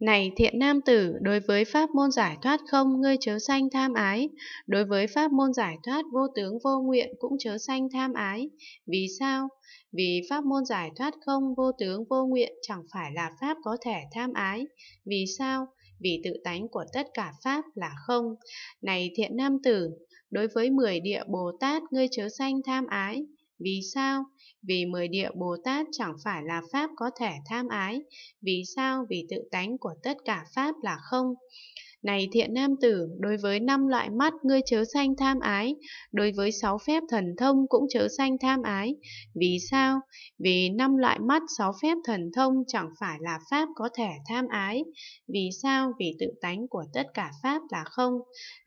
Này thiện nam tử, đối với pháp môn giải thoát không, ngươi chớ sanh tham ái. Đối với pháp môn giải thoát vô tướng vô nguyện cũng chớ sanh tham ái. Vì sao? Vì pháp môn giải thoát không, vô tướng vô nguyện chẳng phải là pháp có thể tham ái. Vì sao? Vì tự tánh của tất cả pháp là không. Này thiện nam tử, đối với mười địa Bồ Tát ngươi chớ sanh tham ái. Vì sao? Vì mười địa Bồ Tát chẳng phải là Pháp có thể tham ái. Vì sao? Vì tự tánh của tất cả Pháp là không. Này thiện nam tử, đối với năm loại mắt ngươi chớ sanh tham ái, đối với sáu phép thần thông cũng chớ sanh tham ái. Vì sao? Vì năm loại mắt sáu phép thần thông chẳng phải là pháp có thể tham ái. Vì sao? Vì tự tánh của tất cả pháp là không.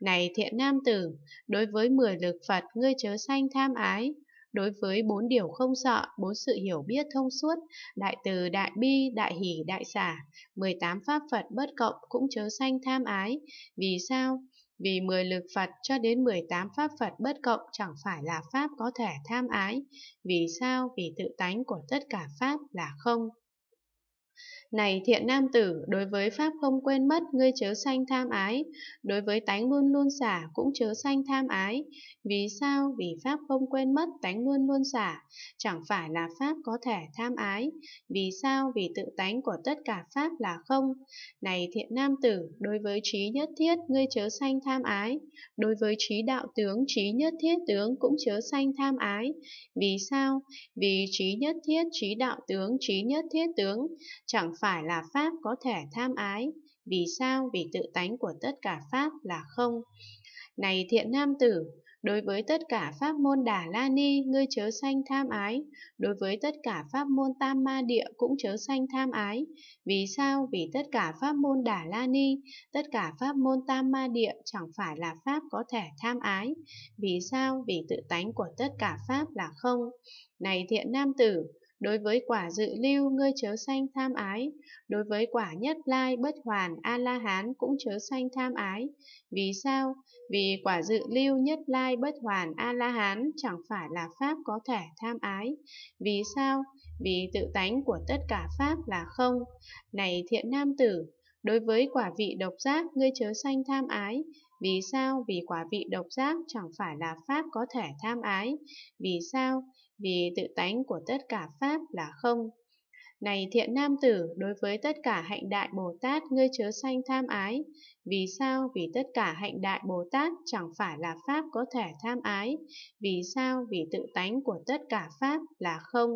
Này thiện nam tử, đối với mười lực Phật ngươi chớ sanh tham ái, Đối với bốn điều không sợ, bốn sự hiểu biết thông suốt, đại từ, đại bi, đại hỷ, đại xả, 18 pháp Phật bất cộng cũng chớ sanh tham ái. Vì sao? Vì 10 lực Phật cho đến 18 pháp Phật bất cộng chẳng phải là pháp có thể tham ái. Vì sao? Vì tự tánh của tất cả pháp là không. Này thiện nam tử, đối với Pháp không quên mất, ngươi chớ sanh tham ái. Đối với tánh luôn luôn xả, cũng chớ sanh tham ái. Vì sao? Vì Pháp không quên mất, tánh luôn luôn xả. Chẳng phải là Pháp có thể tham ái. Vì sao? Vì tự tánh của tất cả Pháp là không. Này thiện nam tử, đối với trí nhất thiết, ngươi chớ sanh tham ái. Đối với trí đạo tướng, trí nhất thiết tướng cũng chớ sanh tham ái. Vì sao? Vì trí nhất thiết, trí đạo tướng, trí nhất thiết tướng chẳng phải là Pháp có thể tham ái. Vì sao? Vì tự tánh của tất cả Pháp là không. Này thiện nam tử, đối với tất cả pháp môn Đà La Ni, ngươi chớ sanh tham ái. Đối với tất cả pháp môn Tam Ma Địa cũng chớ sanh tham ái. Vì sao? Vì tất cả pháp môn Đà La Ni, tất cả pháp môn Tam Ma Địa chẳng phải là pháp có thể tham ái. Vì sao? Vì tự tánh của tất cả pháp là không. Này thiện nam tử, Đối với quả dự lưu ngươi chớ sanh tham ái, đối với quả nhất lai bất hoàn A-la-hán cũng chớ sanh tham ái. Vì sao? Vì quả dự lưu nhất lai bất hoàn A-la-hán chẳng phải là pháp có thể tham ái. Vì sao? Vì tự tánh của tất cả pháp là không. Này thiện nam tử, Đối với quả vị độc giác, ngươi chớ sanh tham ái. Vì sao? Vì quả vị độc giác chẳng phải là pháp có thể tham ái. Vì sao? Vì tự tánh của tất cả pháp là không. Này thiện nam tử, đối với tất cả hạnh đại Bồ Tát, ngươi chớ sanh tham ái. Vì sao? Vì tất cả hạnh đại Bồ Tát chẳng phải là Pháp có thể tham ái. Vì sao? Vì tự tánh của tất cả Pháp là không.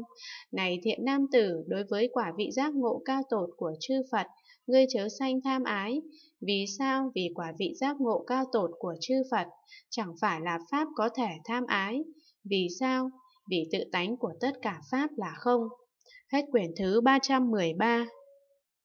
Này thiện nam tử, đối với quả vị giác ngộ cao tột của chư Phật, ngươi chớ sanh tham ái. Vì sao? Vì quả vị giác ngộ cao tột của chư Phật, chẳng phải là Pháp có thể tham ái. Vì sao? Vì tự tánh của tất cả Pháp là không. Hết quyển thứ 313